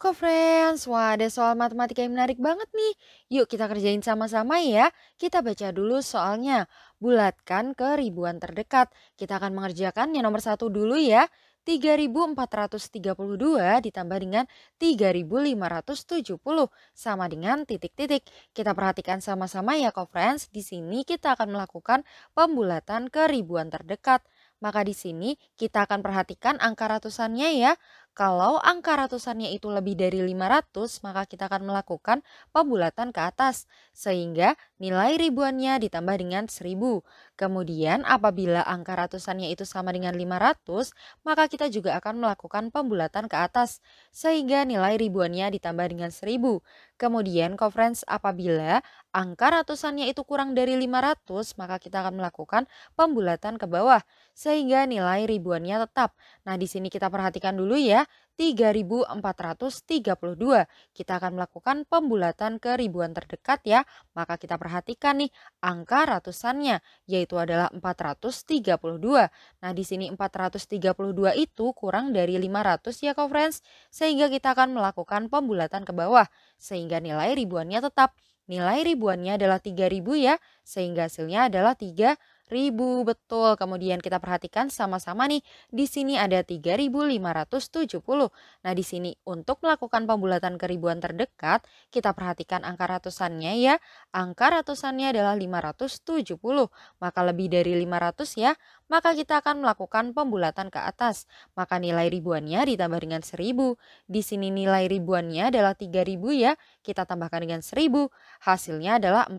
Koko Friends, wah ada soal matematika yang menarik banget nih. Yuk kita kerjain sama-sama ya. Kita baca dulu soalnya. Bulatkan ke ribuan terdekat. Kita akan mengerjakan yang nomor satu dulu ya. 3432 ditambah dengan 3570 sama dengan titik-titik. Kita perhatikan sama-sama ya Koko Friends. Di sini kita akan melakukan pembulatan ke ribuan terdekat. Maka di sini kita akan perhatikan angka ratusannya ya. Kalau angka ratusannya itu lebih dari 500, maka kita akan melakukan pembulatan ke atas, sehingga nilai ribuannya ditambah dengan 1000. Kemudian apabila angka ratusannya itu sama dengan 500, maka kita juga akan melakukan pembulatan ke atas, sehingga nilai ribuannya ditambah dengan 1000. Kemudian conference apabila angka ratusannya itu kurang dari 500, maka kita akan melakukan pembulatan ke bawah, sehingga nilai ribuannya tetap. Nah, di sini kita perhatikan dulu ya, 3432. Kita akan melakukan pembulatan ke ribuan terdekat ya. Maka kita perhatikan nih angka ratusannya yaitu adalah 432. Nah, di sini 432 itu kurang dari 500 ya kau friends sehingga kita akan melakukan pembulatan ke bawah sehingga nilai ribuannya tetap nilai ribuannya adalah 3000 ya sehingga hasilnya adalah 3 ribu betul. Kemudian kita perhatikan sama-sama nih, di sini ada 3570. Nah, di sini untuk melakukan pembulatan ke ribuan terdekat, kita perhatikan angka ratusannya ya. Angka ratusannya adalah 570. Maka lebih dari 500 ya, maka kita akan melakukan pembulatan ke atas. Maka nilai ribuannya ditambah dengan 1000. Di sini nilai ribuannya adalah 3000 ya, kita tambahkan dengan 1000. Hasilnya adalah 4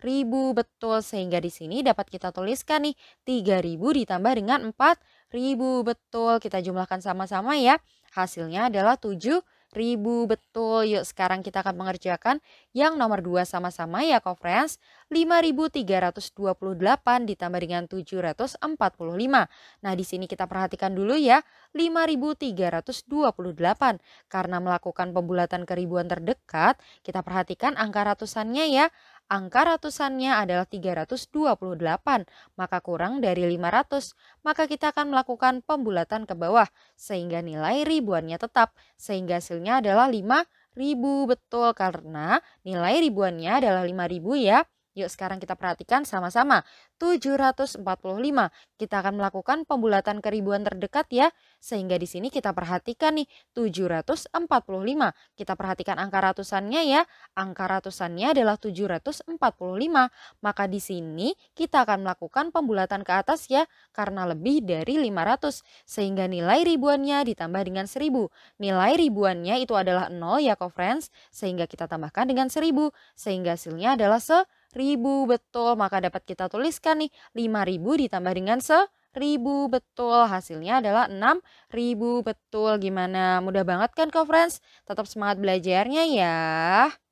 ribu betul sehingga di sini dapat kita tuliskan nih 3000 ditambah dengan 4000 betul kita jumlahkan sama-sama ya hasilnya adalah 7000 betul yuk sekarang kita akan mengerjakan yang nomor 2 sama-sama ya co friends 5328 ditambah dengan 745 nah di sini kita perhatikan dulu ya 5328 karena melakukan pembulatan keribuan terdekat kita perhatikan angka ratusannya ya angka ratusannya adalah 328, maka kurang dari 500, maka kita akan melakukan pembulatan ke bawah sehingga nilai ribuannya tetap, sehingga hasilnya adalah 5000 betul karena nilai ribuannya adalah 5000 ya. Yuk sekarang kita perhatikan sama-sama. 745. Kita akan melakukan pembulatan keribuan terdekat ya. Sehingga di sini kita perhatikan nih 745. Kita perhatikan angka ratusannya ya. Angka ratusannya adalah 745. Maka di sini kita akan melakukan pembulatan ke atas ya karena lebih dari 500 sehingga nilai ribuannya ditambah dengan 1000. Nilai ribuannya itu adalah 0 ya co-friends sehingga kita tambahkan dengan 1000 sehingga hasilnya adalah 1000 ribu betul maka dapat kita tuliskan nih lima ribu ditambah dengan se betul hasilnya adalah enam ribu betul gimana mudah banget kan kau friends tetap semangat belajarnya ya